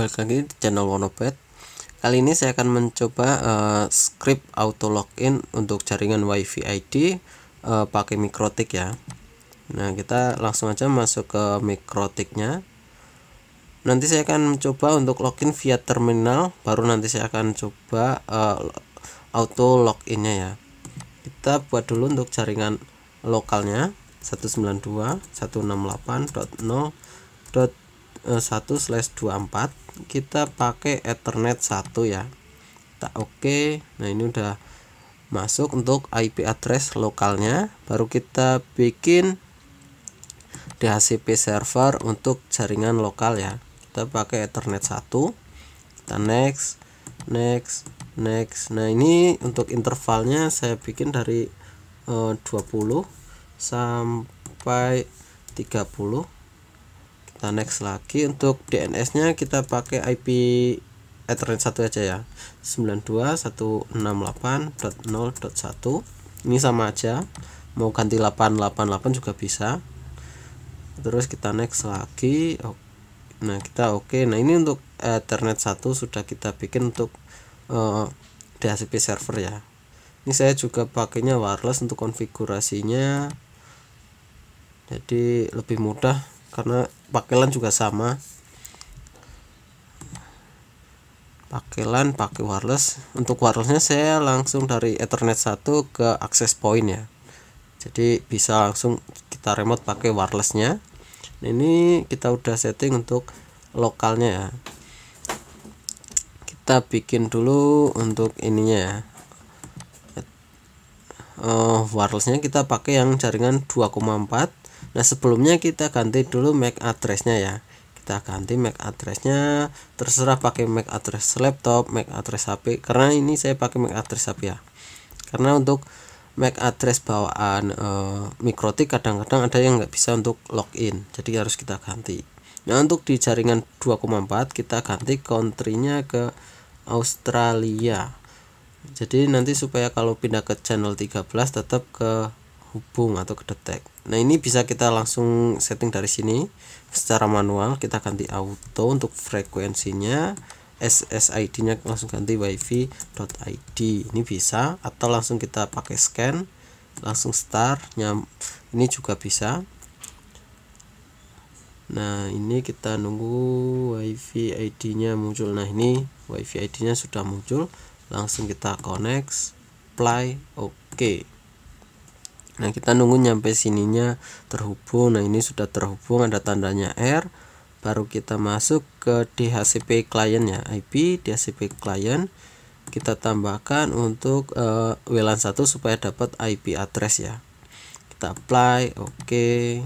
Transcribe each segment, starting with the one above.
balik lagi di channel Wonopet. Kali ini saya akan mencoba uh, script auto login untuk jaringan WiFi ID uh, eh, pakai mikrotik ya. Nah, kita langsung aja masuk ke mikrotiknya. Nanti saya akan mencoba untuk login via terminal, baru nanti saya akan coba uh, auto loginnya ya. Kita buat dulu untuk jaringan lokalnya 192.168.0. 1 eh, slash 24 kita pakai ethernet 1 ya kita oke okay. nah ini udah masuk untuk IP address lokalnya baru kita bikin DHCP server untuk jaringan lokal ya kita pakai ethernet 1 kita next next next nah ini untuk intervalnya saya bikin dari eh, 20 sampai 30 kita nah, next lagi untuk DNS nya kita pakai IP Ethernet 1 aja ya 92168.0.1 ini sama aja mau ganti 888 juga bisa terus kita next lagi nah kita oke okay. nah ini untuk Ethernet 1 sudah kita bikin untuk uh, eh, DHCP server ya ini saya juga pakainya wireless untuk konfigurasinya jadi lebih mudah karena pakelan juga sama pakelan pakai wireless untuk wirelessnya saya langsung dari ethernet 1 ke access point ya jadi bisa langsung kita remote pakai wirelessnya nah, ini kita udah setting untuk lokalnya ya kita bikin dulu untuk ininya ya uh, wirelessnya kita pakai yang jaringan nah sebelumnya kita ganti dulu MAC addressnya ya kita ganti MAC addressnya terserah pakai MAC address laptop MAC address HP karena ini saya pakai MAC address HP ya karena untuk MAC address bawaan e, mikrotik kadang-kadang ada yang nggak bisa untuk login jadi harus kita ganti nah untuk di jaringan 2,4 kita ganti countrynya ke Australia jadi nanti supaya kalau pindah ke channel 13 tetap ke hubung atau kedetek. nah ini bisa kita langsung setting dari sini secara manual kita ganti auto untuk frekuensinya SSID nya langsung ganti wifi.id ini bisa atau langsung kita pakai scan langsung start nyam ini juga bisa nah ini kita nunggu wifi ID nya muncul nah ini wifi ID nya sudah muncul langsung kita connect Play. oke okay nah kita nunggu nyampe sininya terhubung nah ini sudah terhubung ada tandanya R baru kita masuk ke DHCP client ya IP DHCP client kita tambahkan untuk uh, eh, WLAN 1 supaya dapat IP address ya kita apply oke okay.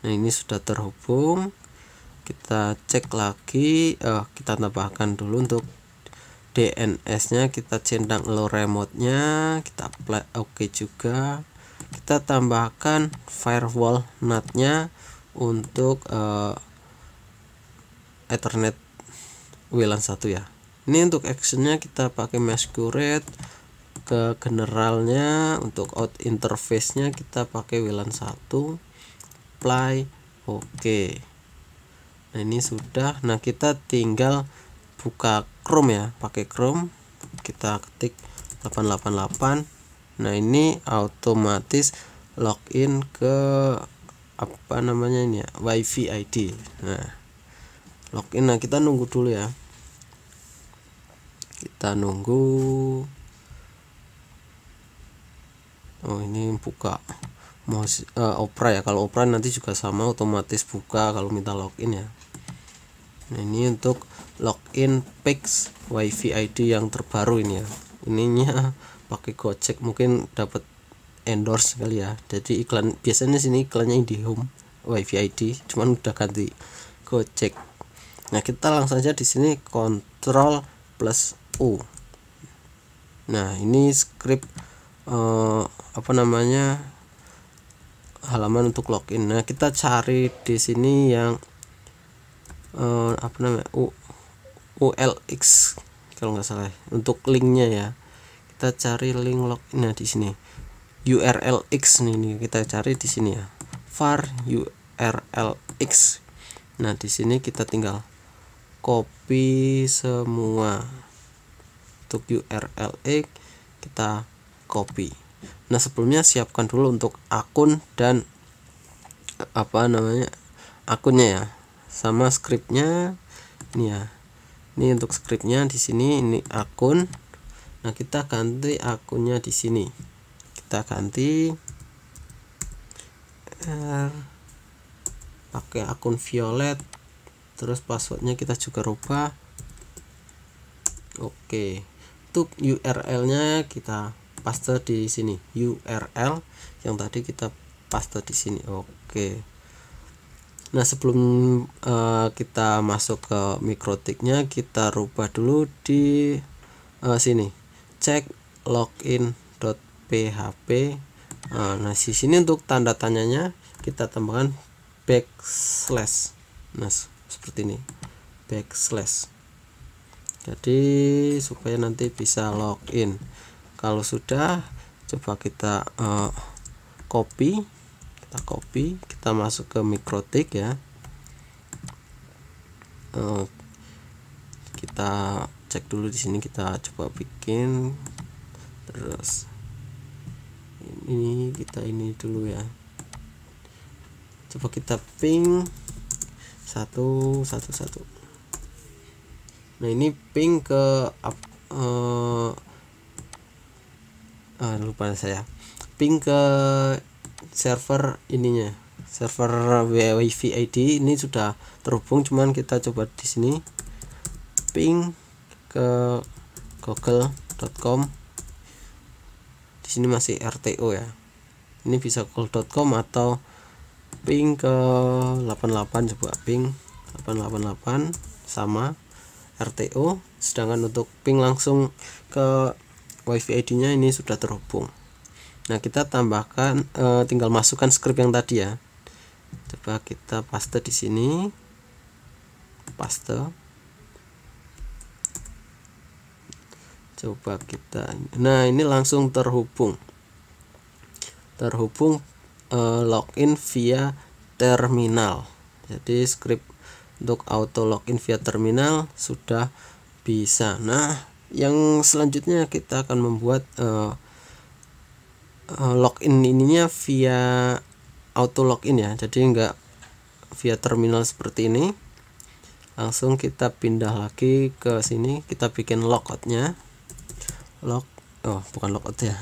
nah ini sudah terhubung kita cek lagi uh, kita tambahkan dulu untuk DNS nya kita centang low remote nya kita apply oke okay juga kita tambahkan firewall nutnya untuk uh, Ethernet WLAN 1 ya ini untuk actionnya kita pakai masquerade ke generalnya untuk out interface nya kita pakai WLAN 1 apply oke okay. nah ini sudah nah kita tinggal buka Chrome ya pakai Chrome kita ketik 888 nah ini otomatis login ke apa namanya ini ya wifi id nah login nah kita nunggu dulu ya kita nunggu oh ini buka mau uh, opera ya kalau opera nanti juga sama otomatis buka kalau minta login ya nah ini untuk login fix wifi id yang terbaru ini ya ininya pakai Gojek mungkin dapat endorse kali ya jadi iklan biasanya sini iklannya IndiHome wifi ID cuman udah ganti Gojek nah kita langsung aja di sini kontrol plus U nah ini script eh, apa namanya halaman untuk login nah kita cari di sini yang eh, apa namanya U ULX kalau nggak salah ya, untuk linknya ya kita cari link loginnya di sini urlx nih, nih kita cari di sini ya var urlx nah di sini kita tinggal copy semua untuk urlx kita copy nah sebelumnya siapkan dulu untuk akun dan apa namanya akunnya ya sama scriptnya ini ya ini untuk scriptnya di sini ini akun Nah, kita ganti akunnya di sini. Kita ganti R pakai akun violet. Terus passwordnya kita juga rubah. Oke. Untuk URL-nya kita paste di sini. URL yang tadi kita paste di sini. Oke. Nah, sebelum uh, kita masuk ke mikrotiknya, kita rubah dulu di uh, sini cek login.php eh, nah di sini untuk tanda tanyanya kita tambahkan backslash nah seperti ini backslash jadi supaya nanti bisa login kalau sudah coba kita uh, copy kita copy kita masuk ke mikrotik ya uh, kita cek dulu di sini kita coba bikin terus ini kita ini dulu ya coba kita ping satu satu satu nah ini ping ke up, uh, uh, lupa saya ping ke server ininya server wifi id ini sudah terhubung cuman kita coba di sini ping ke google.com di sini masih RTO ya ini bisa google.com atau ping ke 88 coba ping 888 sama RTO sedangkan untuk ping langsung ke wifi ID nya ini sudah terhubung nah kita tambahkan eh, tinggal masukkan script yang tadi ya coba kita paste di sini paste coba kita nah ini langsung terhubung terhubung e, login via terminal jadi script untuk auto login via terminal sudah bisa nah yang selanjutnya kita akan membuat e, login ininya via auto login ya jadi enggak via terminal seperti ini langsung kita pindah lagi ke sini kita bikin logoutnya log oh bukan logout ya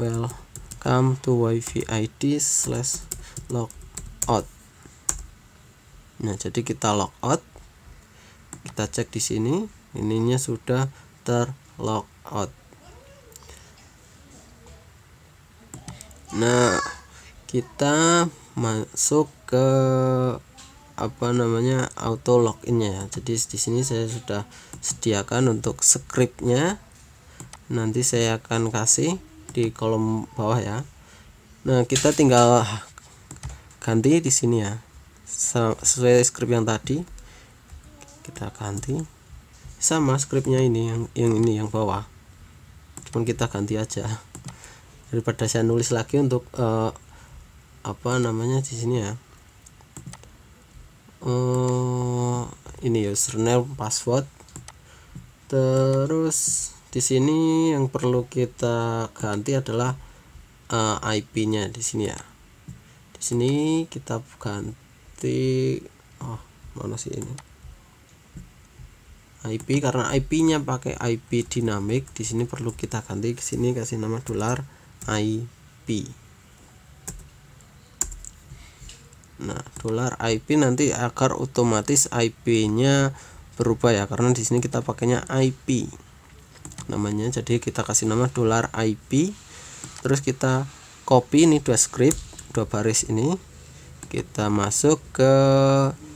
welcome to wifi id slash logout nah jadi kita logout kita cek di sini ininya sudah terlogout nah kita masuk ke apa namanya auto loginnya ya jadi di sini saya sudah sediakan untuk scriptnya nanti saya akan kasih di kolom bawah ya nah kita tinggal ganti di sini ya sesuai script yang tadi kita ganti sama scriptnya ini yang yang ini yang bawah cuman kita ganti aja daripada saya nulis lagi untuk uh, apa namanya di sini ya uh, ini ya, username password terus di sini yang perlu kita ganti adalah uh, eh, IP-nya di sini ya di sini kita ganti oh mana sih ini IP karena IP-nya pakai IP dinamik di sini perlu kita ganti ke sini kasih nama dolar IP nah dolar IP nanti agar otomatis IP nya berubah ya karena di sini kita pakainya IP namanya jadi kita kasih nama dolar IP terus kita copy ini dua script dua baris ini kita masuk ke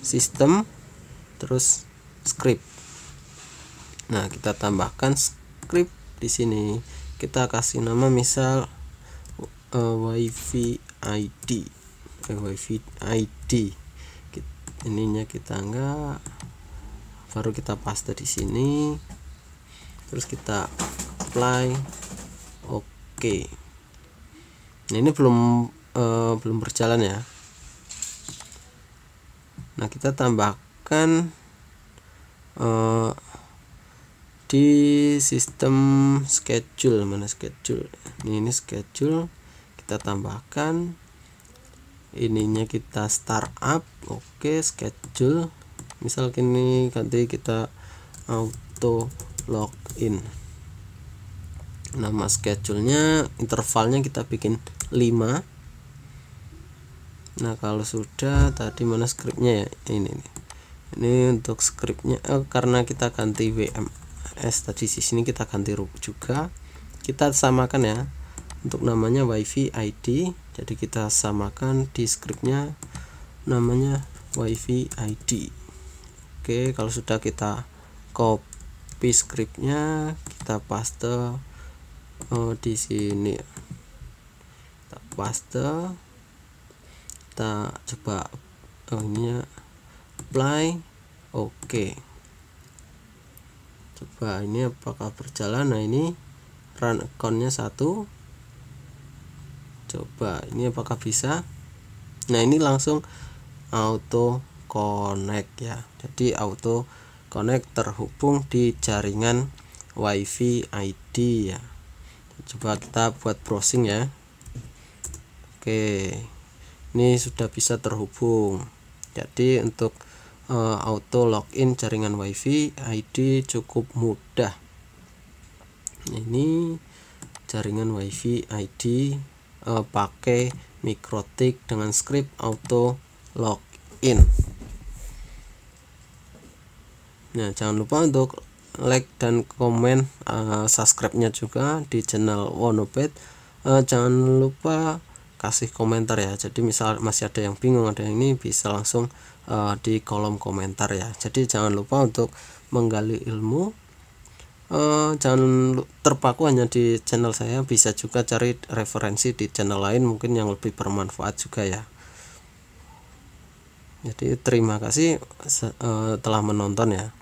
sistem terus script nah kita tambahkan script di sini kita kasih nama misal uh, wifi id pakai wifi ID ininya kita enggak baru kita paste di sini terus kita apply oke okay. nah ini belum uh, belum berjalan ya nah kita tambahkan uh, di sistem schedule mana schedule ini, ini schedule kita tambahkan ininya kita start up oke schedule misal kini ganti kita auto login nama schedule-nya intervalnya kita bikin 5 nah kalau sudah tadi mana scriptnya ya ini nih. ini untuk scriptnya eh, karena kita ganti WMS tadi di sini kita ganti root juga kita samakan ya untuk namanya wifi id jadi kita samakan di scriptnya namanya wifi id oke kalau sudah kita copy scriptnya kita paste oh, di sini kita paste kita coba oh, ini ya, apply oke coba ini apakah berjalan nah ini run accountnya satu coba ini apakah bisa nah ini langsung auto connect ya jadi auto connect terhubung di jaringan wifi ID ya coba kita buat browsing ya Oke ini sudah bisa terhubung jadi untuk uh, eh, auto login jaringan wifi ID cukup mudah ini jaringan wifi ID uh, pakai mikrotik dengan script auto login nah jangan lupa untuk like dan komen uh, subscribe-nya juga di channel wonopet uh, jangan lupa kasih komentar ya jadi misal masih ada yang bingung ada yang ini bisa langsung uh, di kolom komentar ya jadi jangan lupa untuk menggali ilmu eh, jangan terpaku hanya di channel saya bisa juga cari referensi di channel lain mungkin yang lebih bermanfaat juga ya jadi terima kasih eh, telah menonton ya